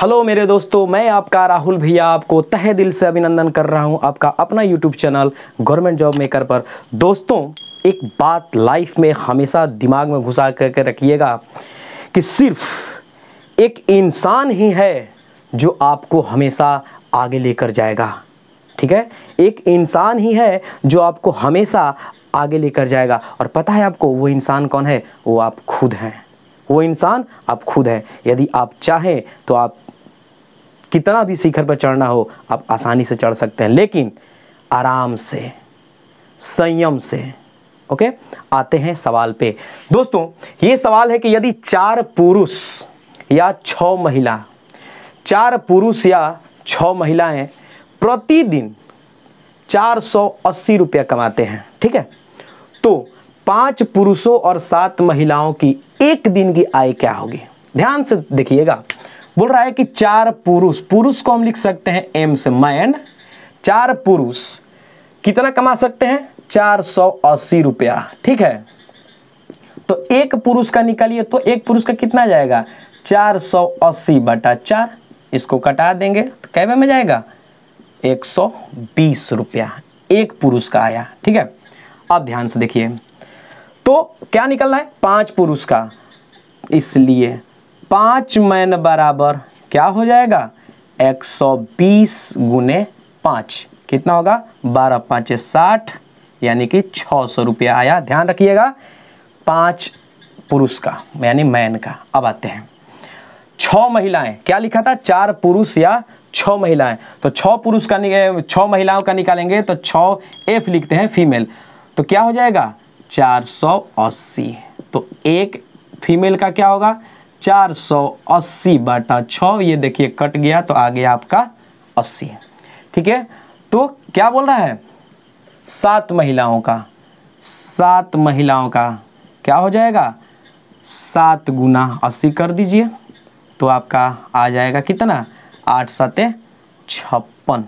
hello मेरे दोस्तों मैं आपका राहुल भैया आपको तहे दिल से अभिनंदन कर रहा हूं आपका अपना YouTube channel government job maker पर दोस्तों एक बात लाइफ में हमेशा दिमाग में घुसा करके रखिएगा कि सिर्फ एक इंसान ही है जो आपको हमेशा आगे लेकर जाएगा ठीक है एक इंसान ही है जो आपको हमेशा आगे लेकर जाएगा और पता है आपको वो इंसान कौन है वो आप खुद हैं वो इंसान आप खुद हैं यदि आप चाहें तो आप कितना भी शिखर पर चढ़ना हो आप आसानी से चढ़ सकते हैं लेकिन आराम से संयम से ओके आते हैं सवाल पे दोस्तों ये सवाल है कि यदि चार पुरुष या छ महिला चार पुरुष या छ महिलाएं प्रतिदिन 480 रुपया कमाते हैं ठीक है तो पांच पुरुषों और सात महिलाओं की एक दिन की आय क्या होगी ध्यान से देखिएगा बोल रहा है कि चार पुरुष पुरुष को हम लिख सकते हैं एम से मैन चार पुरुष कितना कमा सकते हैं चार सौ अस्सी रुपया ठीक है तो एक पुरुष का निकालिए तो एक पुरुष का कितना जाएगा चार सौ अस्सी बटा चार इसको कटा देंगे तो कैबे में जाएगा एक सौ बीस रुपया एक पुरुष का आया ठीक है अब ध्यान से देखिए तो क्या निकल रहा है पांच पुरुष का इसलिए पाँच मैन बराबर क्या हो जाएगा 120 सौ बीस गुने पांच कितना होगा बारह पांच साठ यानी कि छः सौ रुपया आया ध्यान रखिएगा पांच पुरुष का यानी मैन का अब आते हैं छ महिलाएं क्या लिखा था चार पुरुष या छ महिलाएं तो छ पुरुष का छ महिलाओं का निकालेंगे तो छ एफ लिखते हैं फीमेल तो क्या हो जाएगा चार सौ अस्सी तो एक फीमेल का क्या होगा चार सौ अस्सी बाटा छ ये देखिए कट गया तो आ गया आपका अस्सी है ठीक है तो क्या बोल रहा है सात महिलाओं का सात महिलाओं का क्या हो जाएगा सात गुना अस्सी कर दीजिए तो आपका आ जाएगा कितना आठ साते छप्पन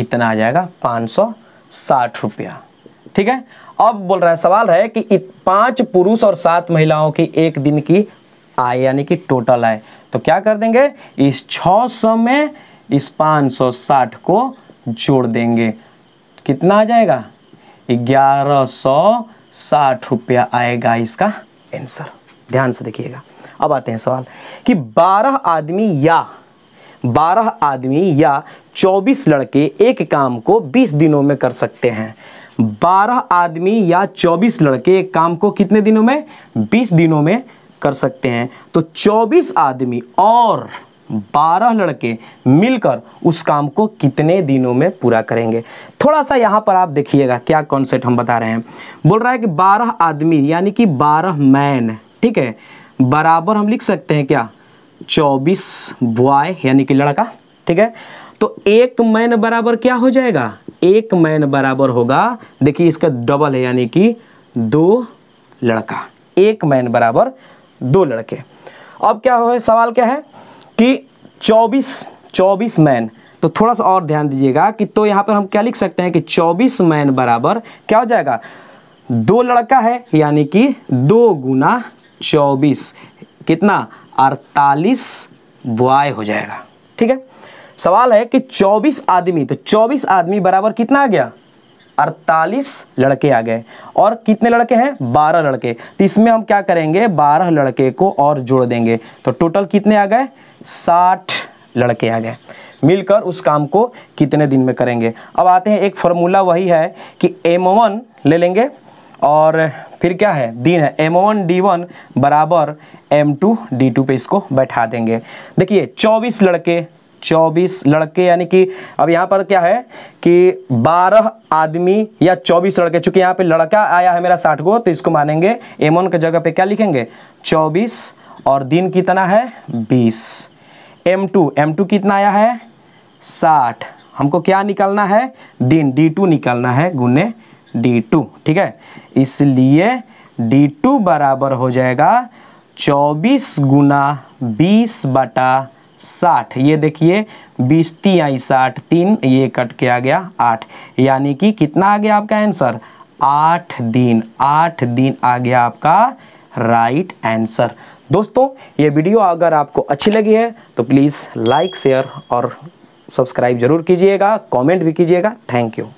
इतना आ जाएगा पाँच सौ साठ रुपया ठीक है अब बोल रहा है सवाल है कि पांच पुरुष और सात महिलाओं की एक दिन की आय यानी कि टोटल आय तो क्या कर देंगे इस 600 में इस 560 को जोड़ देंगे कितना आ जाएगा ग्यारह सौ साठ रुपया आएगा इसका आंसर ध्यान से देखिएगा अब आते हैं सवाल कि 12 आदमी या 12 आदमी या 24 लड़के एक काम को 20 दिनों में कर सकते हैं 12 आदमी या 24 लड़के एक काम को कितने दिनों में 20 दिनों में कर सकते हैं तो 24 आदमी और 12 लड़के मिलकर उस काम को कितने दिनों में पूरा करेंगे थोड़ा सा यहाँ पर आप देखिएगा क्या कॉन्सेप्ट हम बता रहे हैं बोल रहा है कि 12 आदमी यानी कि 12 मैन ठीक है बराबर हम लिख सकते हैं क्या 24 बॉय यानी कि लड़का ठीक है तो एक मैन बराबर क्या हो जाएगा एक मैन बराबर होगा देखिए इसका डबल है यानी कि दो लड़का एक मैन बराबर दो लड़के अब क्या हो सवाल क्या है कि चौबीस चौबीस मैन तो थोड़ा सा और ध्यान दीजिएगा कि तो यहाँ पर हम क्या लिख सकते हैं कि चौबीस मैन बराबर क्या हो जाएगा दो लड़का है यानी कि दो गुना चौबीस कितना अड़तालीस बॉय हो जाएगा ठीक है सवाल है कि 24 आदमी तो 24 आदमी बराबर कितना आ गया अड़तालीस लड़के आ गए और कितने लड़के हैं बारह लड़के तो इसमें हम क्या करेंगे बारह लड़के को और जोड़ देंगे तो टोटल कितने आ गए साठ लड़के आ गए मिलकर उस काम को कितने दिन में करेंगे अब आते हैं एक फॉर्मूला वही है कि एम वन ले लेंगे और फिर क्या है दिन है एम वन डी वन बराबर एम टू डी टू पे इसको बैठा देंगे देखिए चौबीस लड़के चौबीस लड़के यानी कि अब यहाँ पर क्या है कि बारह आदमी या चौबीस लड़के चूंकि यहाँ पे लड़का आया है मेरा साठ को तो इसको मानेंगे एमोन के जगह पे क्या लिखेंगे चौबीस और दिन कितना है बीस एम टू एम टू कितना आया है साठ हमको क्या निकालना है दिन डी टू निकालना है गुने डी टू ठीक है इसलिए डी टू बराबर हो जाएगा चौबीस गुना बीस बटा साठ ये देखिए बीस ती आई साठ तीन ये कट के आ गया आठ यानी कि कितना आ गया आपका आंसर आठ दिन आठ दिन आ गया आपका राइट आंसर दोस्तों ये वीडियो अगर आपको अच्छी लगी है तो प्लीज़ लाइक शेयर और सब्सक्राइब जरूर कीजिएगा कमेंट भी कीजिएगा थैंक यू